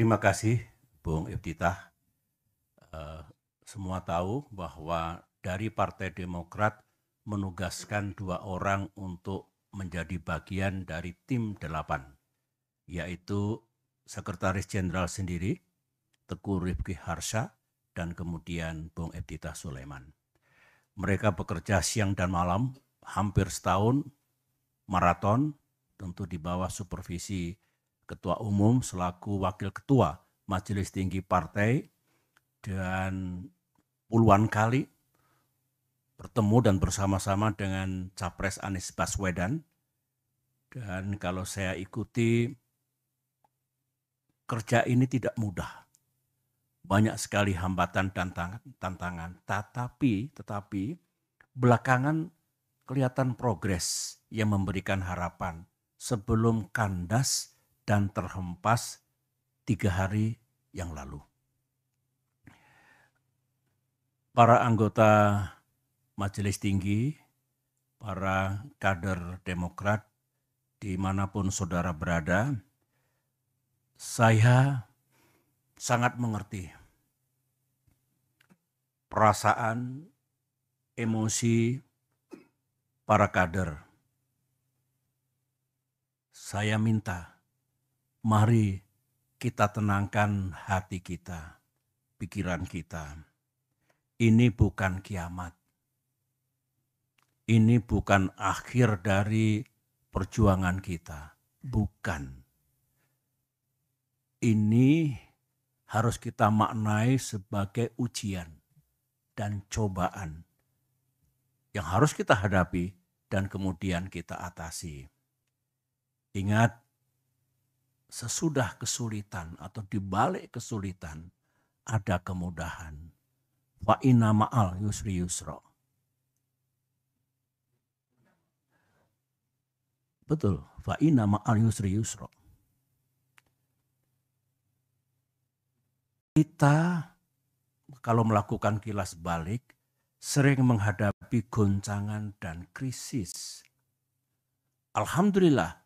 Terima kasih Bung Iftitah. Eh, uh, semua tahu bahwa dari Partai Demokrat menugaskan dua orang untuk menjadi bagian dari tim delapan, yaitu Sekretaris Jenderal sendiri, Teguh Rifki Harsha, dan kemudian Bung Ebdita Sulaiman. Mereka bekerja siang dan malam, hampir setahun, maraton, tentu di bawah supervisi Ketua Umum selaku Wakil Ketua Majelis Tinggi Partai dan puluhan kali bertemu dan bersama-sama dengan Capres Anies Baswedan. Dan kalau saya ikuti, kerja ini tidak mudah. Banyak sekali hambatan dan tantangan. Tetapi, tetapi belakangan kelihatan progres yang memberikan harapan. Sebelum kandas, dan terhempas tiga hari yang lalu. Para anggota Majelis Tinggi, para kader Demokrat, dimanapun saudara berada, saya sangat mengerti perasaan, emosi para kader. Saya minta Mari kita tenangkan hati kita, pikiran kita. Ini bukan kiamat. Ini bukan akhir dari perjuangan kita. Bukan. Ini harus kita maknai sebagai ujian dan cobaan yang harus kita hadapi dan kemudian kita atasi. Ingat, sesudah kesulitan atau dibalik kesulitan ada kemudahan. Wa inna ma'al yusri yusro, Betul. Wa inna ma'al yusri yusro. Kita kalau melakukan kilas balik sering menghadapi goncangan dan krisis. Alhamdulillah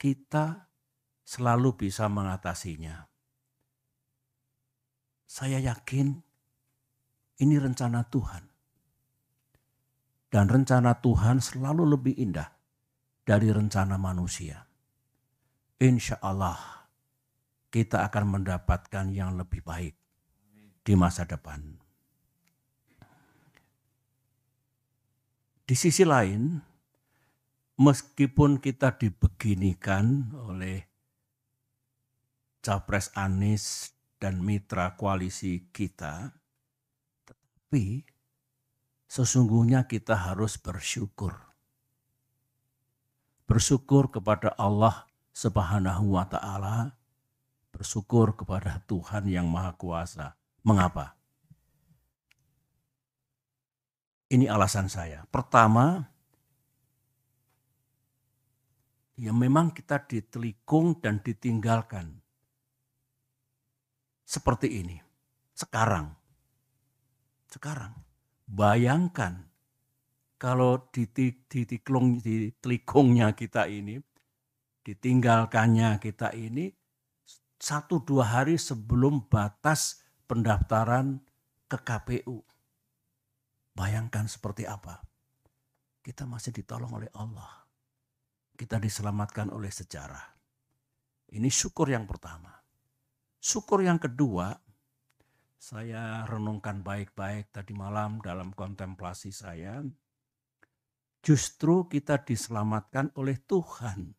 kita selalu bisa mengatasinya. Saya yakin ini rencana Tuhan. Dan rencana Tuhan selalu lebih indah dari rencana manusia. Insya Allah kita akan mendapatkan yang lebih baik di masa depan. Di sisi lain, meskipun kita dibeginikan oleh capres Anies dan mitra koalisi kita, tetapi sesungguhnya kita harus bersyukur. Bersyukur kepada Allah Subhanahu wa Ta'ala, bersyukur kepada Tuhan yang Maha Kuasa. Mengapa? Ini alasan saya. Pertama, ya memang kita ditelikung dan ditinggalkan seperti ini. Sekarang. Sekarang. Bayangkan kalau di telikungnya kita ini, ditinggalkannya kita ini, satu dua hari sebelum batas pendaftaran ke KPU. Bayangkan seperti apa. Kita masih ditolong oleh Allah. Kita diselamatkan oleh sejarah. Ini syukur yang pertama. Syukur yang kedua, saya renungkan baik-baik tadi malam dalam kontemplasi saya. Justru kita diselamatkan oleh Tuhan,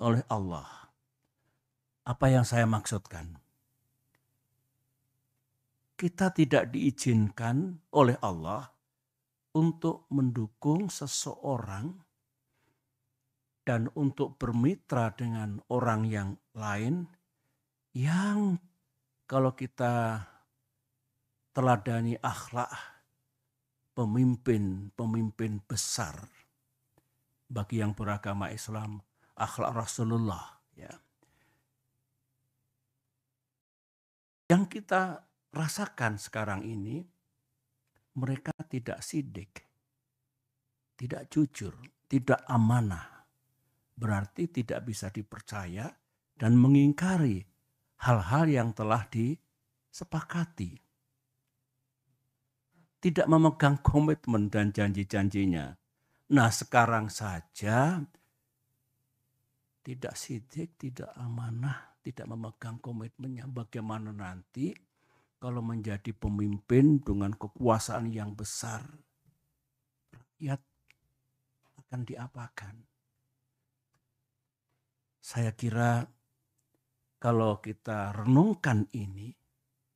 oleh Allah. Apa yang saya maksudkan? Kita tidak diizinkan oleh Allah untuk mendukung seseorang dan untuk bermitra dengan orang yang lain yang kalau kita teladani akhlak pemimpin-pemimpin besar bagi yang beragama Islam, akhlak Rasulullah. Ya. Yang kita rasakan sekarang ini, mereka tidak sidik, tidak jujur, tidak amanah. Berarti tidak bisa dipercaya dan mengingkari hal-hal yang telah disepakati. Tidak memegang komitmen dan janji-janjinya. Nah sekarang saja tidak sidik, tidak amanah, tidak memegang komitmennya. Bagaimana nanti kalau menjadi pemimpin dengan kekuasaan yang besar, rakyat akan diapakan? Saya kira kalau kita renungkan ini,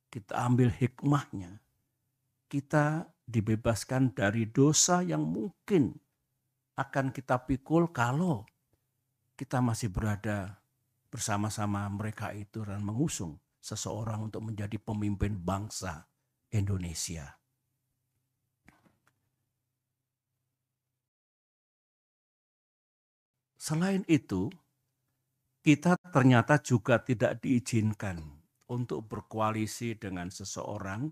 kita ambil hikmahnya, kita dibebaskan dari dosa yang mungkin akan kita pikul kalau kita masih berada bersama-sama mereka itu dan mengusung seseorang untuk menjadi pemimpin bangsa Indonesia. Selain itu, kita ternyata juga tidak diizinkan untuk berkoalisi dengan seseorang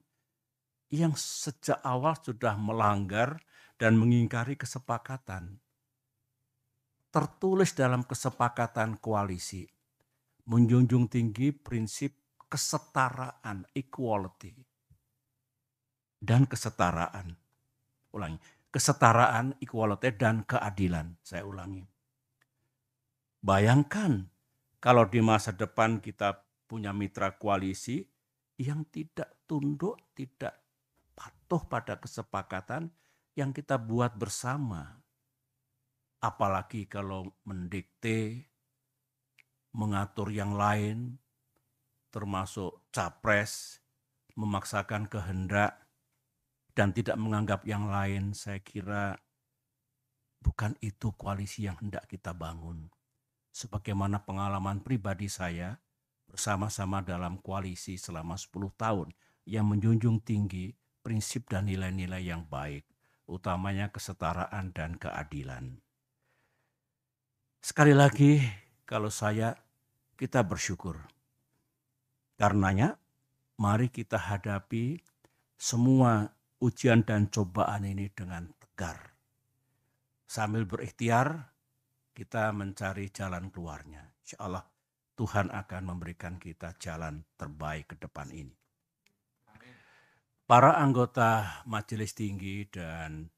yang sejak awal sudah melanggar dan mengingkari kesepakatan. Tertulis dalam kesepakatan koalisi, menjunjung tinggi prinsip kesetaraan, equality, dan kesetaraan. Ulangi, kesetaraan, equality, dan keadilan. Saya ulangi. Bayangkan kalau di masa depan kita punya mitra koalisi yang tidak tunduk, tidak patuh pada kesepakatan yang kita buat bersama. Apalagi kalau mendikte, mengatur yang lain, termasuk capres, memaksakan kehendak, dan tidak menganggap yang lain, saya kira bukan itu koalisi yang hendak kita bangun sebagaimana pengalaman pribadi saya bersama-sama dalam koalisi selama 10 tahun yang menjunjung tinggi prinsip dan nilai-nilai yang baik, utamanya kesetaraan dan keadilan. Sekali lagi, kalau saya, kita bersyukur. Karenanya, mari kita hadapi semua ujian dan cobaan ini dengan tegar. Sambil berikhtiar kita mencari jalan keluarnya. Insya Allah Tuhan akan memberikan kita jalan terbaik ke depan ini. Para anggota Majelis Tinggi dan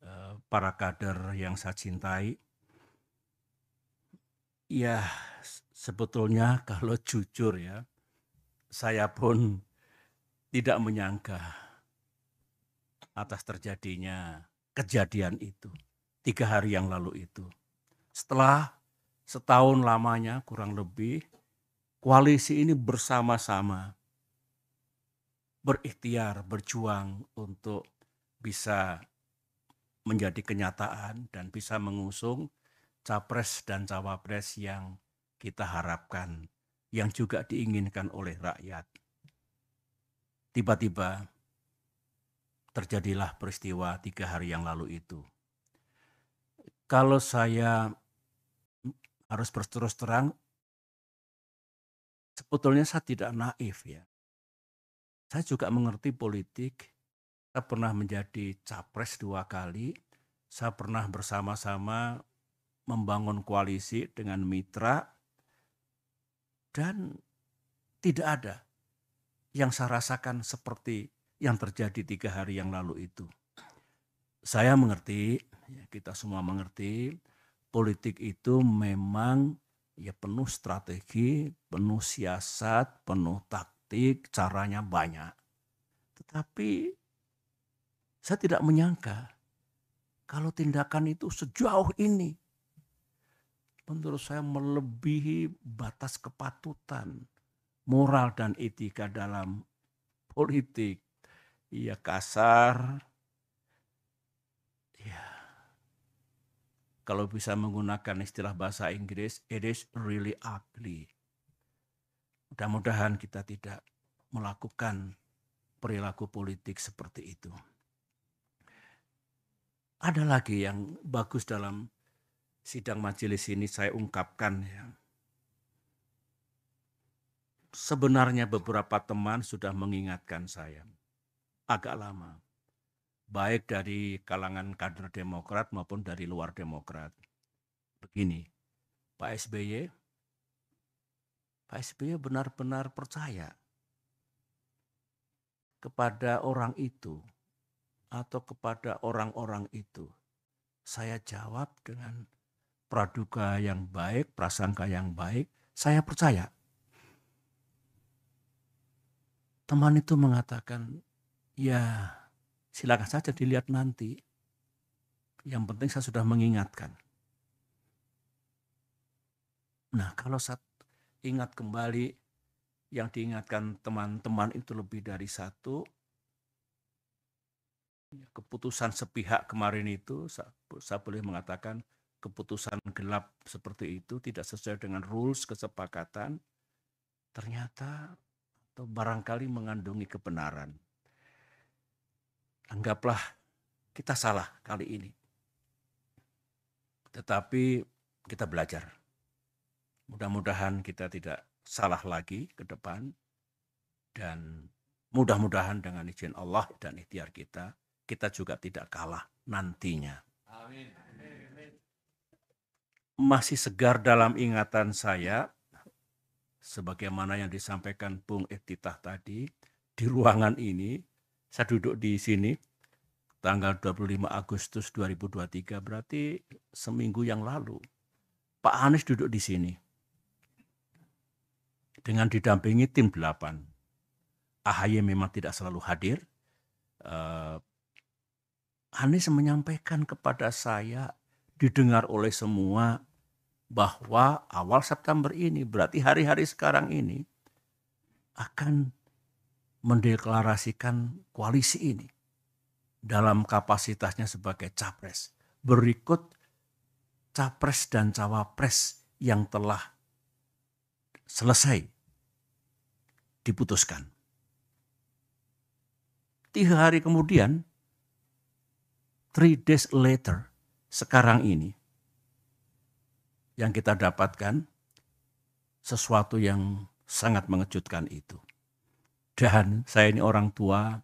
eh, para kader yang saya cintai, ya sebetulnya kalau jujur ya, saya pun tidak menyangka atas terjadinya kejadian itu tiga hari yang lalu itu setelah setahun lamanya kurang lebih koalisi ini bersama-sama berikhtiar, berjuang untuk bisa menjadi kenyataan dan bisa mengusung capres dan cawapres yang kita harapkan, yang juga diinginkan oleh rakyat. Tiba-tiba terjadilah peristiwa tiga hari yang lalu itu. Kalau saya harus berterus terang, sebetulnya saya tidak naif ya. Saya juga mengerti politik. Saya pernah menjadi capres dua kali. Saya pernah bersama-sama membangun koalisi dengan mitra. Dan tidak ada yang saya rasakan seperti yang terjadi tiga hari yang lalu itu. Saya mengerti, ya, kita semua mengerti politik itu memang ya penuh strategi, penuh siasat, penuh taktik, caranya banyak. Tetapi saya tidak menyangka kalau tindakan itu sejauh ini menurut saya melebihi batas kepatutan moral dan etika dalam politik. Ya kasar, Kalau bisa menggunakan istilah bahasa Inggris, it is really ugly. Mudah-mudahan kita tidak melakukan perilaku politik seperti itu. Ada lagi yang bagus dalam sidang majelis ini saya ungkapkan ya. Sebenarnya beberapa teman sudah mengingatkan saya agak lama baik dari kalangan kader Demokrat maupun dari luar Demokrat. Begini, Pak SBY, Pak SBY benar-benar percaya kepada orang itu atau kepada orang-orang itu. Saya jawab dengan praduga yang baik, prasangka yang baik, saya percaya. Teman itu mengatakan, ya Silakan saja dilihat nanti. Yang penting saya sudah mengingatkan. Nah, kalau saya ingat kembali yang diingatkan teman-teman itu lebih dari satu. Keputusan sepihak kemarin itu, saya, saya boleh mengatakan keputusan gelap seperti itu tidak sesuai dengan rules kesepakatan, ternyata atau barangkali mengandungi kebenaran anggaplah kita salah kali ini. Tetapi kita belajar. Mudah-mudahan kita tidak salah lagi ke depan dan mudah-mudahan dengan izin Allah dan ikhtiar kita, kita juga tidak kalah nantinya. Amin. Masih segar dalam ingatan saya, sebagaimana yang disampaikan Bung Etitah tadi, di ruangan ini saya duduk di sini tanggal 25 Agustus 2023 berarti seminggu yang lalu Pak Anies duduk di sini dengan didampingi tim 8 AHY memang tidak selalu hadir uh, Anies menyampaikan kepada saya didengar oleh semua bahwa awal September ini berarti hari-hari sekarang ini akan mendeklarasikan koalisi ini dalam kapasitasnya sebagai capres. Berikut capres dan cawapres yang telah selesai diputuskan. Tiga hari kemudian, three days later, sekarang ini, yang kita dapatkan sesuatu yang sangat mengejutkan itu dan saya ini orang tua.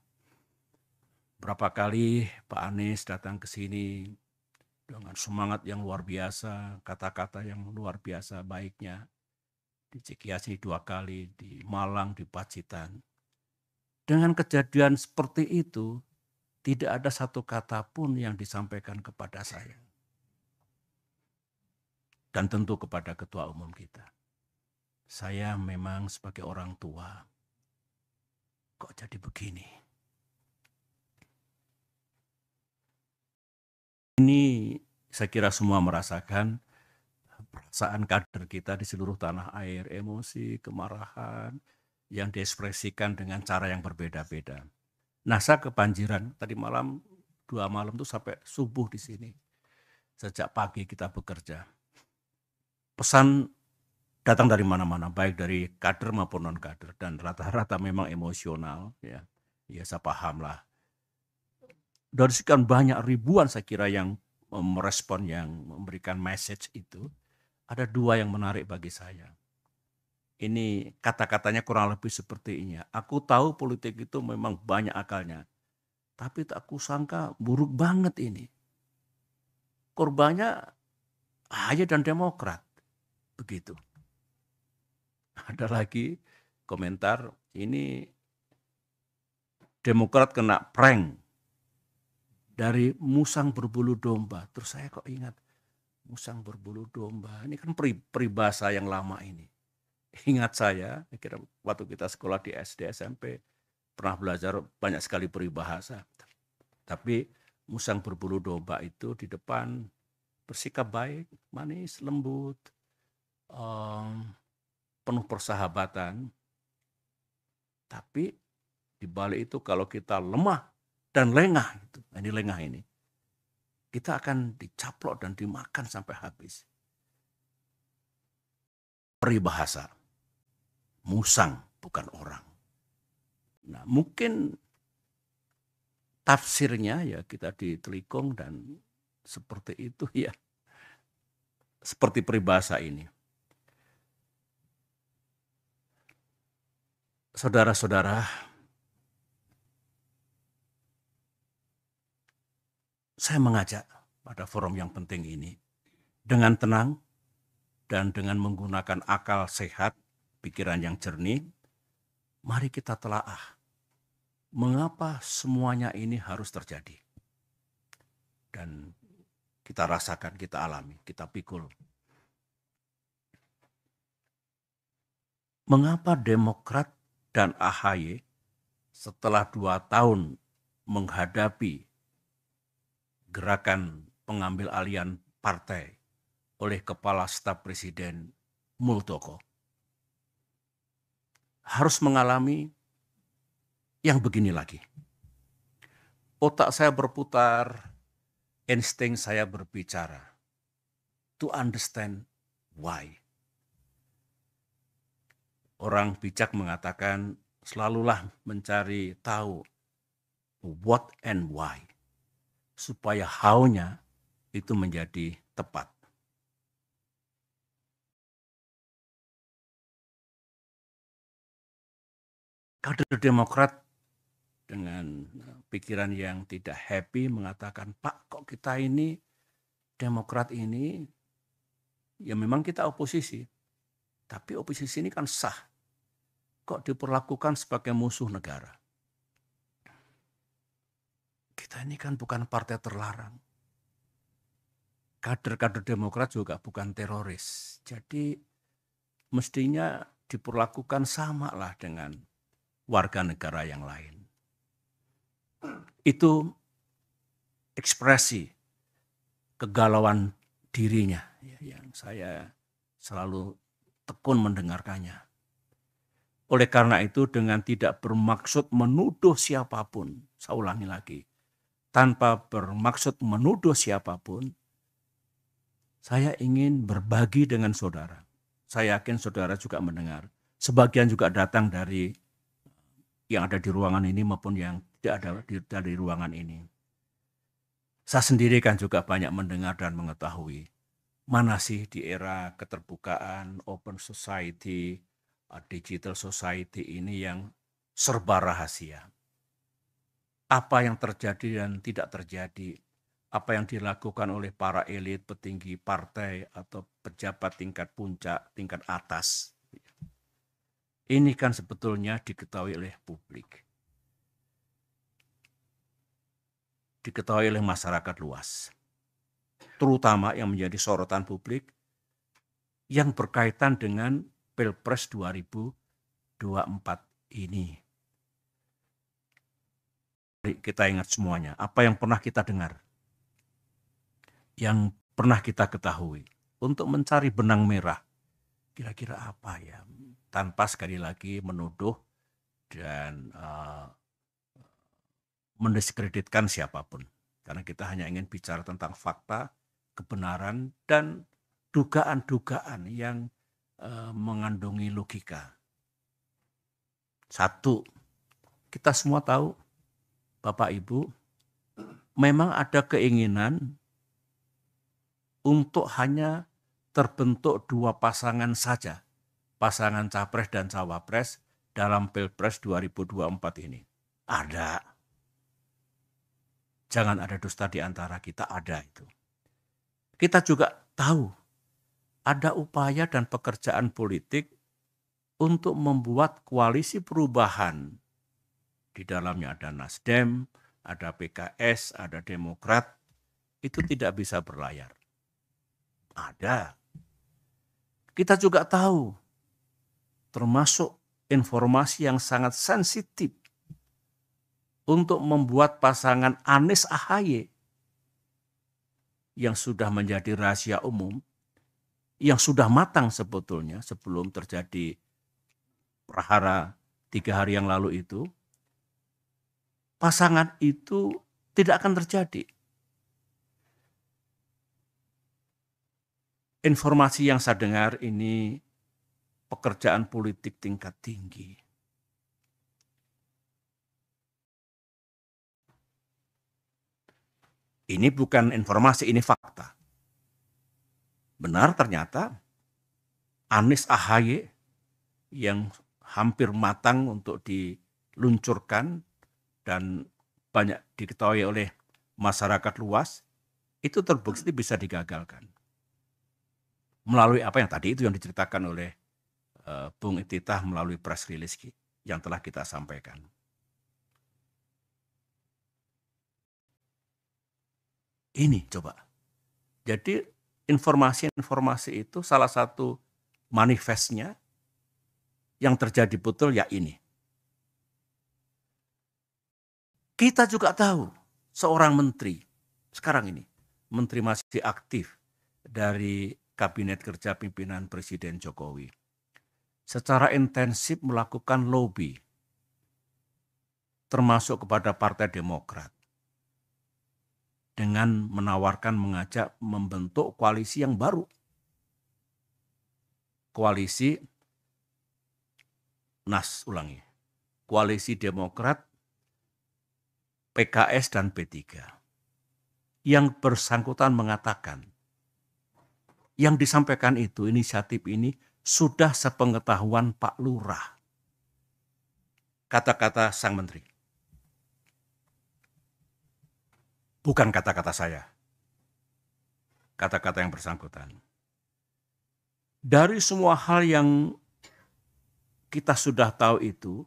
Berapa kali Pak Anies datang ke sini dengan semangat yang luar biasa, kata-kata yang luar biasa baiknya. Di Cikiasi dua kali, di Malang, di Pacitan. Dengan kejadian seperti itu, tidak ada satu kata pun yang disampaikan kepada saya. Dan tentu kepada ketua umum kita. Saya memang sebagai orang tua kok jadi begini? Ini saya kira semua merasakan perasaan kader kita di seluruh tanah air, emosi, kemarahan yang diekspresikan dengan cara yang berbeda-beda. Nah, saya kebanjiran tadi malam dua malam tuh sampai subuh di sini. Sejak pagi kita bekerja. Pesan datang dari mana-mana, baik dari kader maupun non kader dan rata-rata memang emosional ya. Ya saya paham lah. Dari sekian banyak ribuan saya kira yang eh, merespon yang memberikan message itu, ada dua yang menarik bagi saya. Ini kata-katanya kurang lebih seperti ini. Aku tahu politik itu memang banyak akalnya. Tapi tak aku sangka buruk banget ini. Korbannya Ahy dan Demokrat. Begitu. Ada lagi komentar, ini Demokrat kena prank dari musang berbulu domba. Terus saya kok ingat, musang berbulu domba, ini kan peribahasa yang lama ini. Ingat saya, kira waktu kita sekolah di SD, SMP, pernah belajar banyak sekali peribahasa. Tapi musang berbulu domba itu di depan bersikap baik, manis, lembut, um, penuh persahabatan. Tapi di balik itu kalau kita lemah dan lengah, itu, nah, ini lengah ini, kita akan dicaplok dan dimakan sampai habis. Peribahasa, musang bukan orang. Nah mungkin tafsirnya ya kita ditelikung dan seperti itu ya. Seperti peribahasa ini. saudara-saudara, saya mengajak pada forum yang penting ini dengan tenang dan dengan menggunakan akal sehat, pikiran yang jernih, mari kita telaah mengapa semuanya ini harus terjadi. Dan kita rasakan, kita alami, kita pikul. Mengapa Demokrat dan AHY setelah dua tahun menghadapi gerakan pengambil alian partai oleh Kepala Staf Presiden Muldoko. Harus mengalami yang begini lagi. Otak saya berputar, insting saya berbicara. To understand why. Orang bijak mengatakan, selalulah mencari tahu what and why. Supaya how-nya itu menjadi tepat. Kader Demokrat dengan eh, pikiran yang tidak happy mengatakan, Pak kok kita ini Demokrat ini ya memang kita oposisi. Tapi oposisi ini kan sah kok diperlakukan sebagai musuh negara. Kita ini kan bukan partai terlarang. Kader-kader Demokrat juga bukan teroris. Jadi mestinya diperlakukan sama lah dengan warga negara yang lain. Itu ekspresi kegalauan dirinya ya, yang saya selalu tekun mendengarkannya. Oleh karena itu dengan tidak bermaksud menuduh siapapun, saya ulangi lagi, tanpa bermaksud menuduh siapapun, saya ingin berbagi dengan saudara. Saya yakin saudara juga mendengar. Sebagian juga datang dari yang ada di ruangan ini maupun yang tidak ada di, dari ruangan ini. Saya sendiri kan juga banyak mendengar dan mengetahui mana sih di era keterbukaan, open society, Eh, digital society ini yang serba rahasia. Apa yang terjadi dan tidak terjadi, apa yang dilakukan oleh para elit, petinggi partai, atau pejabat tingkat puncak, tingkat atas. Ini kan sebetulnya diketahui oleh publik. Diketahui oleh masyarakat luas. Terutama yang menjadi sorotan publik yang berkaitan dengan Pilpres 2024 ini. Mari kita ingat semuanya, apa yang pernah kita dengar, yang pernah kita ketahui, untuk mencari benang merah, kira-kira apa ya, tanpa sekali lagi menuduh dan uh, mendiskreditkan siapapun. Karena kita hanya ingin bicara tentang fakta, kebenaran, dan dugaan-dugaan yang Eh, mengandungi logika. Satu, kita semua tahu, Bapak Ibu, memang ada keinginan untuk hanya terbentuk dua pasangan saja, pasangan capres dan cawapres dalam Pilpres 2024 ini. Ada. Jangan ada dusta di antara kita, ada itu. Kita juga tahu ada upaya dan pekerjaan politik untuk membuat koalisi perubahan. Di dalamnya ada Nasdem, ada PKS, ada Demokrat, itu tidak bisa berlayar. Ada. Kita juga tahu, termasuk informasi yang sangat sensitif untuk membuat pasangan Anies Ahaye yang sudah menjadi rahasia umum yang sudah matang sebetulnya sebelum terjadi prahara tiga hari yang lalu itu, pasangan itu tidak akan terjadi. Informasi yang saya dengar ini pekerjaan politik tingkat tinggi. Ini bukan informasi, ini fakta. Benar ternyata Anies AHY yang hampir matang untuk diluncurkan dan banyak diketahui oleh masyarakat luas, itu terbukti bisa digagalkan. Melalui apa yang tadi itu yang diceritakan oleh eh, Bung Ititah melalui press release yang telah kita sampaikan. Ini coba. Jadi informasi-informasi itu salah satu manifestnya yang terjadi betul ya ini. Kita juga tahu seorang menteri sekarang ini, menteri masih aktif dari Kabinet Kerja Pimpinan Presiden Jokowi. Secara intensif melakukan lobby termasuk kepada Partai Demokrat dengan menawarkan mengajak membentuk koalisi yang baru. Koalisi Nas ulangi. Koalisi Demokrat, PKS dan P3. Yang bersangkutan mengatakan yang disampaikan itu inisiatif ini sudah sepengetahuan Pak Lurah. Kata-kata sang menteri. Bukan kata-kata saya. Kata-kata yang bersangkutan. Dari semua hal yang kita sudah tahu itu,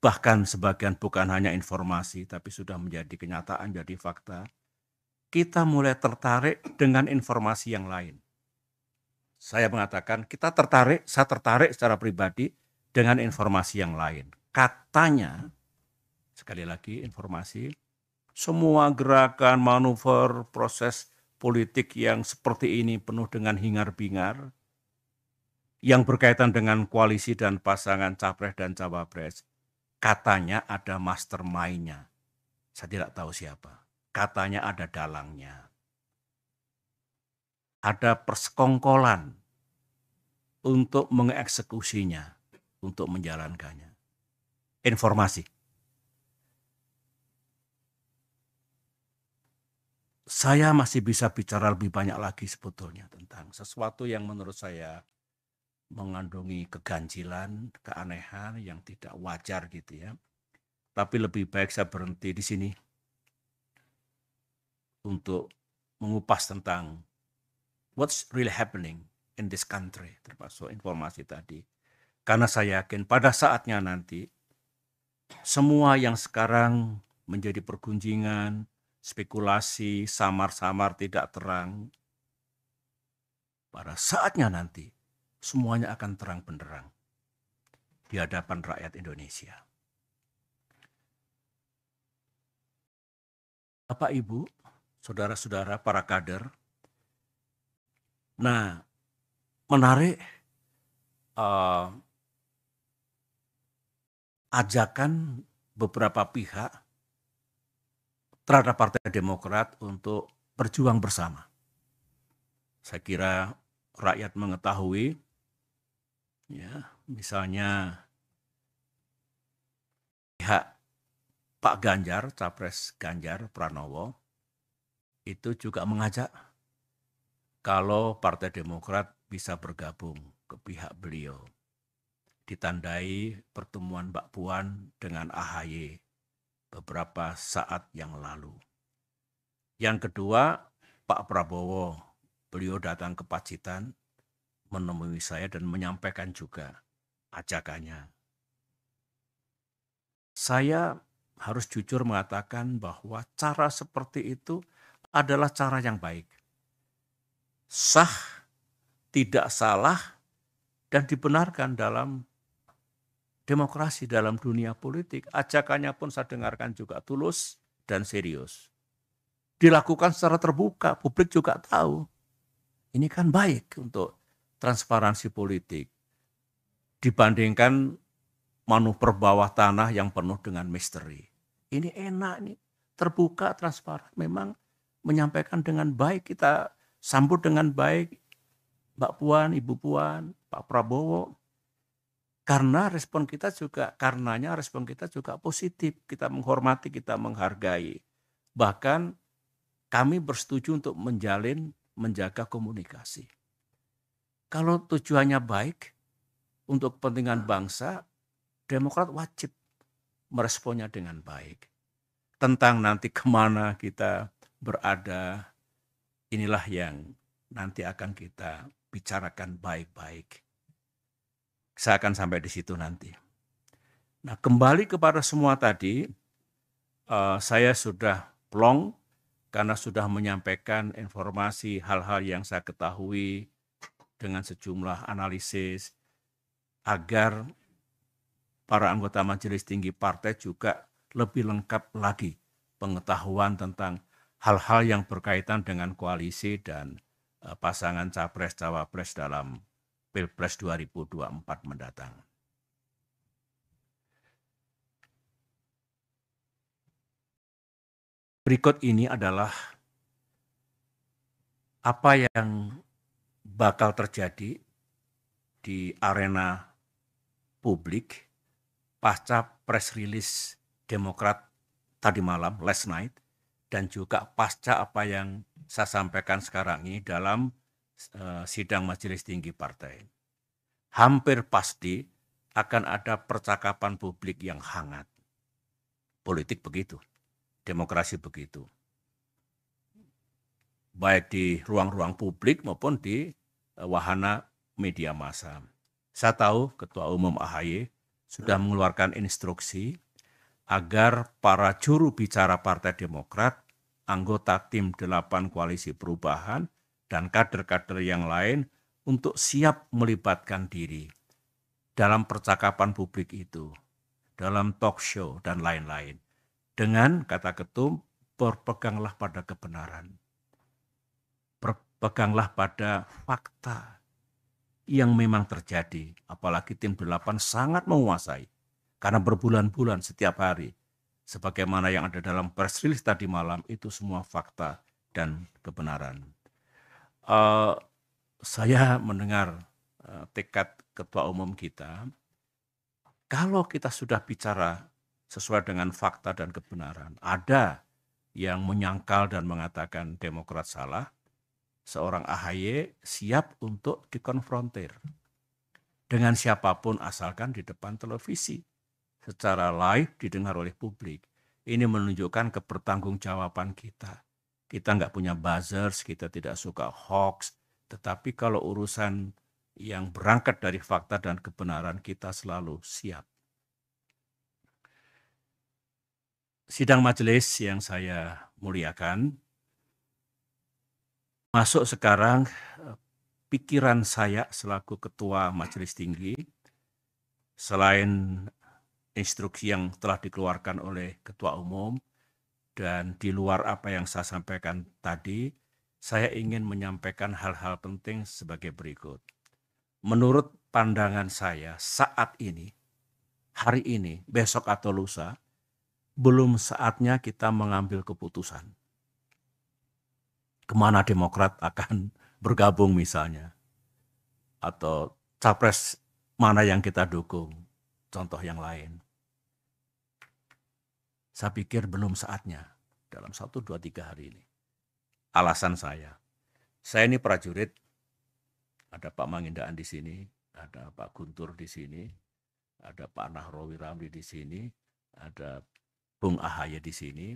bahkan sebagian bukan hanya informasi, tapi sudah menjadi kenyataan, jadi fakta, kita mulai tertarik dengan informasi yang lain. Saya mengatakan, kita tertarik, saya tertarik secara pribadi dengan informasi yang lain. Katanya, sekali lagi informasi, semua gerakan, manuver, proses politik yang seperti ini penuh dengan hingar-bingar yang berkaitan dengan koalisi dan pasangan capres dan cawapres. Katanya ada mastermind-nya. Saya tidak tahu siapa. Katanya ada dalangnya. Ada persekongkolan untuk mengeksekusinya, untuk menjalankannya. Informasi. saya masih bisa bicara lebih banyak lagi sebetulnya tentang sesuatu yang menurut saya mengandungi keganjilan, keanehan yang tidak wajar gitu ya. Tapi lebih baik saya berhenti di sini untuk mengupas tentang what's really happening in this country, termasuk informasi tadi. Karena saya yakin pada saatnya nanti semua yang sekarang menjadi pergunjingan, spekulasi samar-samar tidak terang. Pada saatnya nanti semuanya akan terang benderang di hadapan rakyat Indonesia. Bapak Ibu, saudara-saudara para kader. Nah, menarik uh, ajakan beberapa pihak terhadap Partai Demokrat untuk berjuang bersama. Saya kira rakyat mengetahui, ya misalnya pihak Pak Ganjar, Capres Ganjar Pranowo, itu juga mengajak kalau Partai Demokrat bisa bergabung ke pihak beliau. Ditandai pertemuan Mbak Puan dengan AHY beberapa saat yang lalu. Yang kedua, Pak Prabowo, beliau datang ke Pacitan menemui saya dan menyampaikan juga ajakannya. Saya harus jujur mengatakan bahwa cara seperti itu adalah cara yang baik. Sah, tidak salah, dan dibenarkan dalam demokrasi dalam dunia politik, ajakannya pun saya dengarkan juga tulus dan serius. Dilakukan secara terbuka, publik juga tahu. Ini kan baik untuk transparansi politik dibandingkan manuver bawah tanah yang penuh dengan misteri. Ini enak nih, terbuka, transparan. Memang menyampaikan dengan baik, kita sambut dengan baik Mbak Puan, Ibu Puan, Pak Prabowo, karena respon kita juga, karenanya respon kita juga positif. Kita menghormati, kita menghargai. Bahkan kami bersetuju untuk menjalin, menjaga komunikasi. Kalau tujuannya baik untuk kepentingan bangsa, Demokrat wajib meresponnya dengan baik. Tentang nanti kemana kita berada, inilah yang nanti akan kita bicarakan baik-baik. Saya akan sampai di situ nanti. Nah, kembali kepada semua tadi, uh, saya sudah plong karena sudah menyampaikan informasi hal-hal yang saya ketahui dengan sejumlah analisis agar para anggota majelis tinggi partai juga lebih lengkap lagi pengetahuan tentang hal-hal yang berkaitan dengan koalisi dan eh, pasangan capres-cawapres dalam Pilpres 2024 mendatang. Berikut ini adalah apa yang bakal terjadi di arena publik pasca press release Demokrat tadi malam, last night, dan juga pasca apa yang saya sampaikan sekarang ini dalam Eh, sidang majelis tinggi partai. Hampir pasti akan ada percakapan publik yang hangat. Politik begitu, demokrasi begitu. Baik di ruang-ruang publik maupun di eh, wahana media massa. Saya tahu Ketua Umum AHY sudah mengeluarkan instruksi agar para juru bicara Partai Demokrat, anggota tim Delapan Koalisi Perubahan, dan kader-kader yang lain untuk siap melibatkan diri dalam percakapan publik itu, dalam talk show dan lain-lain. Dengan kata ketum, berpeganglah pada kebenaran. Berpeganglah pada fakta yang memang terjadi, apalagi tim delapan sangat menguasai karena berbulan-bulan setiap hari. Sebagaimana yang ada dalam press release tadi malam itu semua fakta dan kebenaran uh, saya mendengar uh, tekad ketua umum kita, kalau kita sudah bicara sesuai dengan fakta dan kebenaran, ada yang menyangkal dan mengatakan Demokrat salah, seorang AHY siap untuk dikonfrontir dengan siapapun asalkan di depan televisi secara live didengar oleh publik. Ini menunjukkan kepertanggungjawaban kita kita nggak punya buzzers, kita tidak suka hoax. Tetapi kalau urusan yang berangkat dari fakta dan kebenaran kita selalu siap. Sidang majelis yang saya muliakan, masuk sekarang eh, pikiran saya selaku ketua majelis tinggi, selain instruksi yang telah dikeluarkan oleh ketua umum, dan di luar apa yang saya sampaikan tadi, saya ingin menyampaikan hal-hal penting sebagai berikut. Menurut pandangan saya saat ini, hari ini, besok atau lusa, belum saatnya kita mengambil keputusan. Kemana Demokrat akan bergabung misalnya. Atau capres mana yang kita dukung. Contoh yang lain saya pikir belum saatnya dalam satu dua tiga hari ini. Alasan saya, saya ini prajurit, ada Pak Mangindaan di sini, ada Pak Guntur di sini, ada Pak Nahrawi Ramli di sini, ada Bung Ahaye di sini.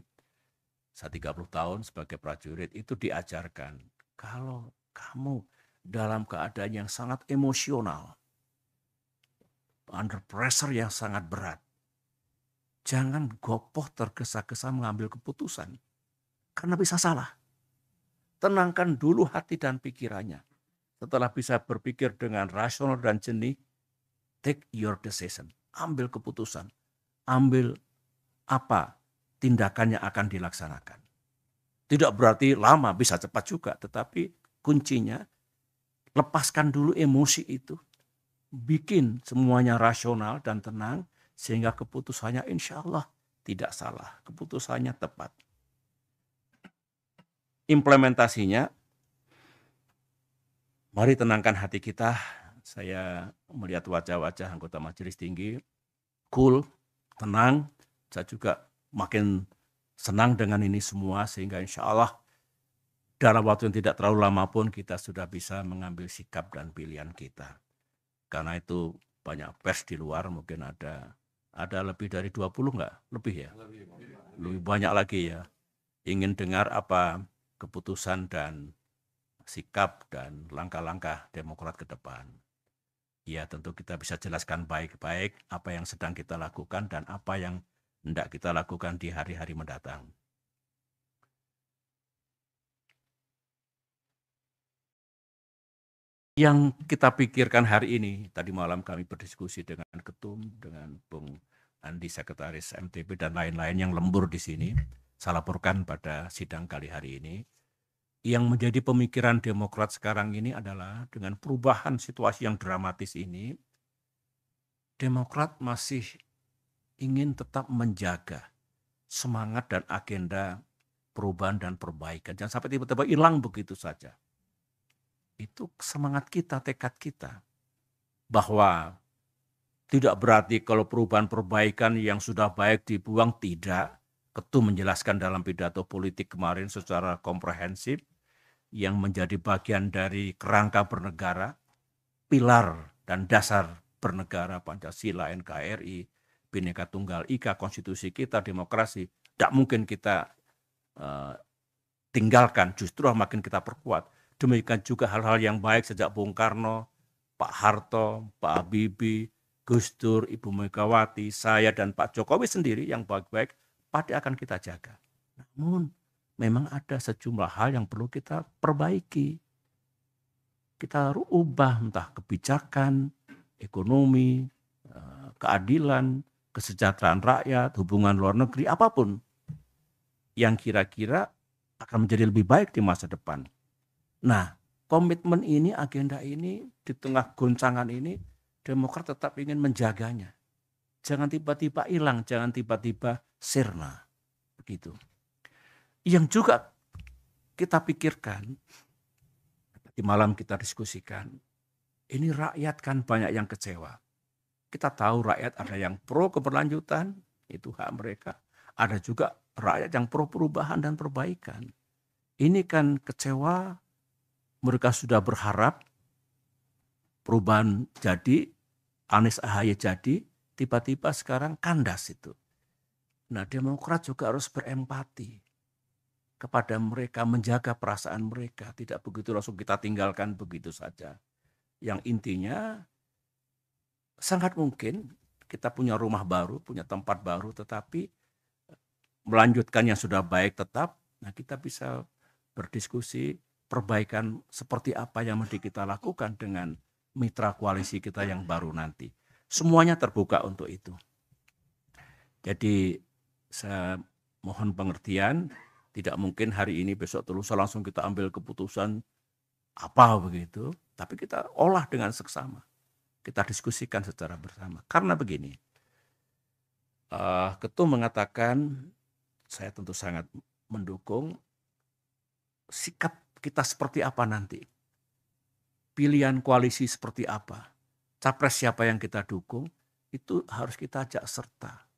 Saya 30 tahun sebagai prajurit itu diajarkan kalau kamu dalam keadaan yang sangat emosional, under pressure yang sangat berat, Jangan gopoh tergesa-gesa mengambil keputusan. Karena bisa salah. Tenangkan dulu hati dan pikirannya. Setelah bisa berpikir dengan rasional dan jernih, take your decision. Ambil keputusan. Ambil apa tindakannya akan dilaksanakan. Tidak berarti lama, bisa cepat juga. Tetapi kuncinya lepaskan dulu emosi itu. Bikin semuanya rasional dan tenang sehingga keputusannya insya Allah tidak salah. Keputusannya tepat. Implementasinya, mari tenangkan hati kita. Saya melihat wajah-wajah anggota majelis tinggi, cool, tenang. Saya juga makin senang dengan ini semua sehingga insya Allah dalam waktu yang tidak terlalu lama pun kita sudah bisa mengambil sikap dan pilihan kita. Karena itu banyak pers di luar mungkin ada ada lebih dari 20 enggak? Lebih ya? Lebih, lebih banyak lagi ya. Ingin dengar apa keputusan dan sikap dan langkah-langkah Demokrat ke depan. Ya tentu kita bisa jelaskan baik-baik apa yang sedang kita lakukan dan apa yang hendak kita lakukan di hari-hari mendatang. yang kita pikirkan hari ini. Tadi malam kami berdiskusi dengan ketum, dengan Bung Andi Sekretaris MTB dan lain-lain yang lembur di sini. Saya laporkan pada sidang kali hari ini. Yang menjadi pemikiran Demokrat sekarang ini adalah dengan perubahan situasi yang dramatis ini, Demokrat masih ingin tetap menjaga semangat dan agenda perubahan dan perbaikan. Jangan sampai tiba-tiba hilang begitu saja itu semangat kita, tekad kita. Bahwa tidak berarti kalau perubahan perbaikan yang sudah baik dibuang, tidak. Ketum menjelaskan dalam pidato politik kemarin secara komprehensif yang menjadi bagian dari kerangka bernegara, pilar dan dasar bernegara Pancasila, NKRI, Bhinneka Tunggal Ika, konstitusi kita, demokrasi. Tidak mungkin kita uh, tinggalkan, justru makin kita perkuat Demikian juga hal-hal yang baik sejak Bung Karno, Pak Harto, Pak Habibie, Gus Dur, Ibu Megawati, saya dan Pak Jokowi sendiri yang baik-baik, pasti akan kita jaga. Namun memang ada sejumlah hal yang perlu kita perbaiki. Kita harus ubah entah kebijakan, ekonomi, eh, keadilan, kesejahteraan rakyat, hubungan luar negeri, apapun yang kira-kira akan menjadi lebih baik di masa depan. Nah, komitmen ini, agenda ini, di tengah goncangan ini, Demokrat tetap ingin menjaganya. Jangan tiba-tiba hilang, jangan tiba-tiba sirna. Begitu. Yang juga kita pikirkan, di malam kita diskusikan, ini rakyat kan banyak yang kecewa. Kita tahu rakyat ada yang pro keberlanjutan, itu hak mereka. Ada juga rakyat yang pro perubahan dan perbaikan. Ini kan kecewa, mereka sudah berharap perubahan jadi, Anies Ahy jadi, tiba-tiba sekarang kandas itu. Nah Demokrat juga harus berempati kepada mereka, menjaga perasaan mereka. Tidak begitu langsung kita tinggalkan begitu saja. Yang intinya sangat mungkin kita punya rumah baru, punya tempat baru, tetapi melanjutkan yang sudah baik tetap, nah kita bisa berdiskusi, perbaikan seperti apa yang mesti kita lakukan dengan mitra koalisi kita yang baru nanti. Semuanya terbuka untuk itu. Jadi saya mohon pengertian, tidak mungkin hari ini besok terus langsung kita ambil keputusan apa begitu, tapi kita olah dengan seksama. Kita diskusikan secara bersama. Karena begini, uh, Ketum mengatakan, saya tentu sangat mendukung sikap kita seperti apa nanti. Pilihan koalisi seperti apa. Capres siapa yang kita dukung, itu harus kita ajak serta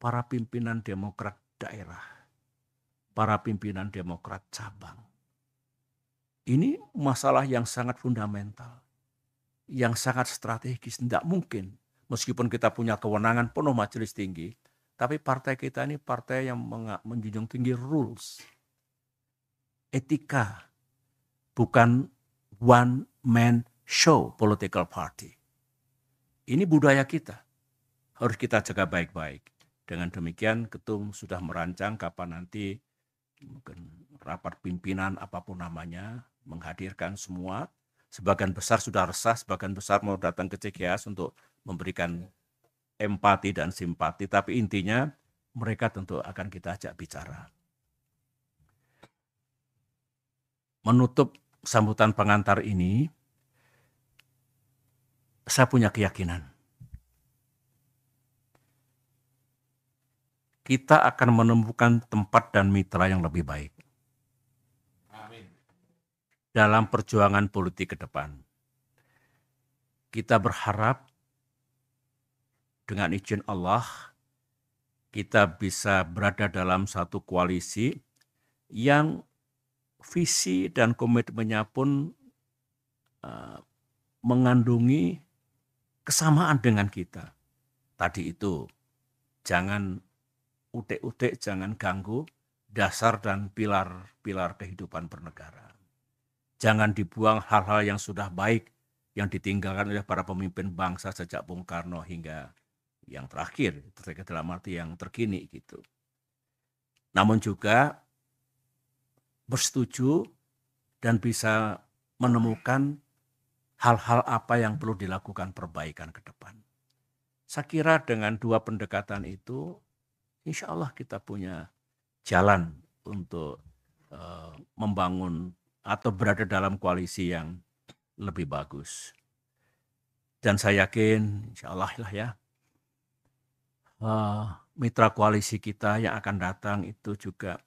para pimpinan demokrat daerah, para pimpinan demokrat cabang. Ini masalah yang sangat fundamental, yang sangat strategis. Tidak mungkin, meskipun kita punya kewenangan penuh majelis tinggi, tapi partai kita ini partai yang menjunjung tinggi rules, etika, bukan one man show political party. Ini budaya kita. Harus kita jaga baik-baik. Dengan demikian Ketum sudah merancang kapan nanti mungkin rapat pimpinan apapun namanya menghadirkan semua. Sebagian besar sudah resah, sebagian besar mau datang ke CGS untuk memberikan empati dan simpati. Tapi intinya mereka tentu akan kita ajak bicara. menutup sambutan pengantar ini, saya punya keyakinan. Kita akan menemukan tempat dan mitra yang lebih baik. Amin. Dalam perjuangan politik ke depan. Kita berharap dengan izin Allah kita bisa berada dalam satu koalisi yang visi dan komitmennya pun uh, mengandungi kesamaan dengan kita. Tadi itu jangan utek-utek, jangan ganggu dasar dan pilar-pilar kehidupan bernegara. Jangan dibuang hal-hal yang sudah baik yang ditinggalkan oleh para pemimpin bangsa sejak Bung Karno hingga yang terakhir, terkait dalam arti yang terkini gitu. Namun juga bersetuju dan bisa menemukan hal-hal apa yang perlu dilakukan perbaikan ke depan. Saya kira dengan dua pendekatan itu, insya Allah kita punya jalan untuk uh, membangun atau berada dalam koalisi yang lebih bagus. Dan saya yakin, insya Allah lah ya, uh, mitra koalisi kita yang akan datang itu juga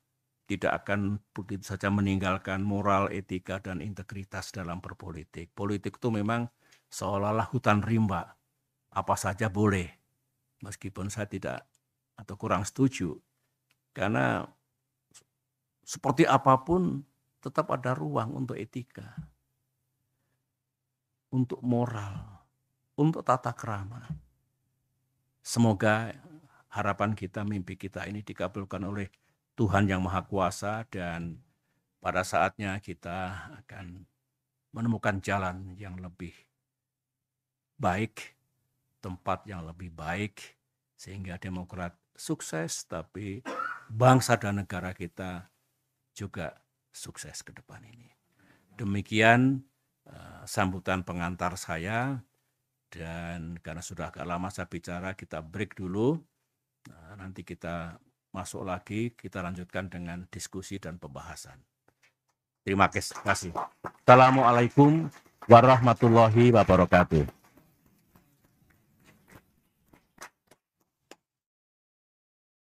tidak akan begitu saja meninggalkan moral, etika, dan integritas dalam berpolitik. Politik itu memang seolah-olah hutan rimba, apa saja boleh. Meskipun saya tidak atau kurang setuju, karena seperti apapun tetap ada ruang untuk etika, untuk moral, untuk tata kerama. Semoga harapan kita, mimpi kita ini dikabulkan oleh Tuhan yang Maha Kuasa dan pada saatnya kita akan menemukan jalan yang lebih baik, tempat yang lebih baik sehingga demokrat sukses tapi bangsa dan negara kita juga sukses ke depan ini. Demikian uh, sambutan pengantar saya dan karena sudah agak lama saya bicara kita break dulu. Nah, nanti kita masuk lagi, kita lanjutkan dengan diskusi dan pembahasan. Terima kasih. Assalamualaikum warahmatullahi wabarakatuh.